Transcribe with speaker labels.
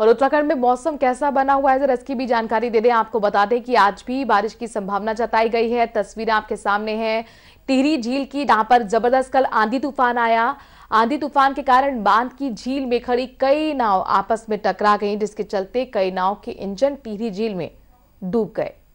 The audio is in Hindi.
Speaker 1: और उत्तराखंड में मौसम कैसा बना हुआ है जरा इसकी भी जानकारी दे दें आपको बता दें कि आज भी बारिश की संभावना जताई गई है तस्वीरें आपके सामने हैं टिहरी झील की जहां पर जबरदस्त कल आंधी तूफान आया आंधी तूफान के कारण बांध की झील में खड़ी कई नाव आपस में टकरा गई जिसके चलते कई नाव के इंजन टिहरी झील में डूब गए